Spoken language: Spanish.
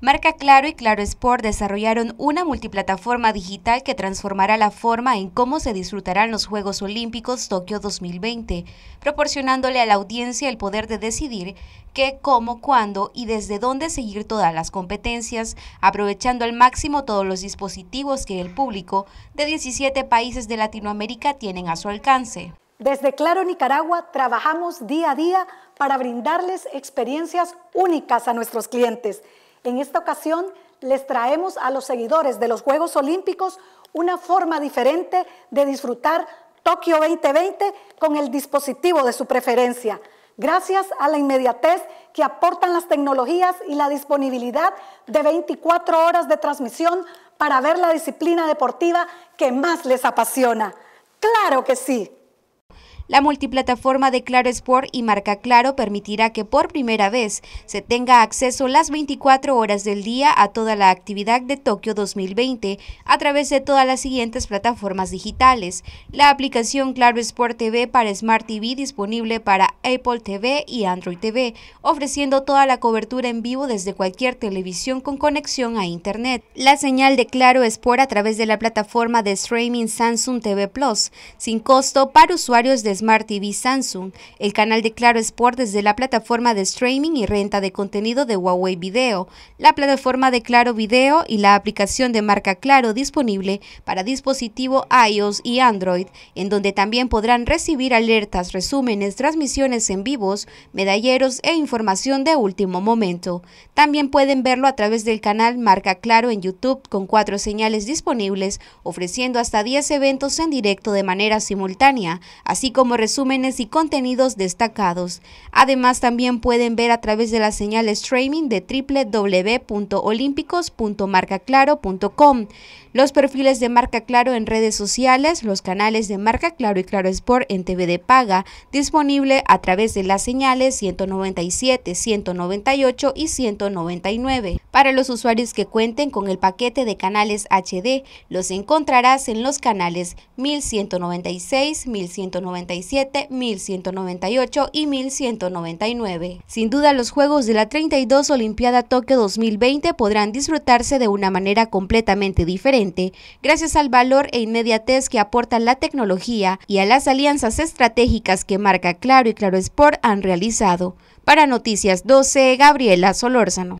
Marca Claro y Claro Sport desarrollaron una multiplataforma digital que transformará la forma en cómo se disfrutarán los Juegos Olímpicos Tokio 2020, proporcionándole a la audiencia el poder de decidir qué, cómo, cuándo y desde dónde seguir todas las competencias, aprovechando al máximo todos los dispositivos que el público de 17 países de Latinoamérica tienen a su alcance. Desde Claro Nicaragua trabajamos día a día para brindarles experiencias únicas a nuestros clientes en esta ocasión les traemos a los seguidores de los Juegos Olímpicos una forma diferente de disfrutar Tokio 2020 con el dispositivo de su preferencia, gracias a la inmediatez que aportan las tecnologías y la disponibilidad de 24 horas de transmisión para ver la disciplina deportiva que más les apasiona. Claro que sí. La multiplataforma de Claro Sport y Marca Claro permitirá que por primera vez se tenga acceso las 24 horas del día a toda la actividad de Tokio 2020 a través de todas las siguientes plataformas digitales. La aplicación Claro Sport TV para Smart TV disponible para Apple TV y Android TV, ofreciendo toda la cobertura en vivo desde cualquier televisión con conexión a Internet. La señal de Claro Sport a través de la plataforma de streaming Samsung TV Plus, sin costo para usuarios de Smart TV Samsung, el canal de Claro Sport desde la plataforma de streaming y renta de contenido de Huawei Video, la plataforma de Claro Video y la aplicación de marca Claro disponible para dispositivo iOS y Android, en donde también podrán recibir alertas, resúmenes, transmisiones en vivos, medalleros e información de último momento. También pueden verlo a través del canal Marca Claro en YouTube con cuatro señales disponibles, ofreciendo hasta 10 eventos en directo de manera simultánea, así como resúmenes y contenidos destacados. Además, también pueden ver a través de la señal streaming de www.olimpicos.marcaclaro.com, los perfiles de Marca Claro en redes sociales, los canales de Marca Claro y Claro Sport en TV de paga, disponible a través de las señales 197, 198 y 199. Para los usuarios que cuenten con el paquete de canales HD, los encontrarás en los canales 1196, 1197 1198 y 1199. Sin duda, los Juegos de la 32 Olimpiada Tokio 2020 podrán disfrutarse de una manera completamente diferente, gracias al valor e inmediatez que aporta la tecnología y a las alianzas estratégicas que marca Claro y Claro Sport han realizado. Para Noticias 12, Gabriela Solórzano.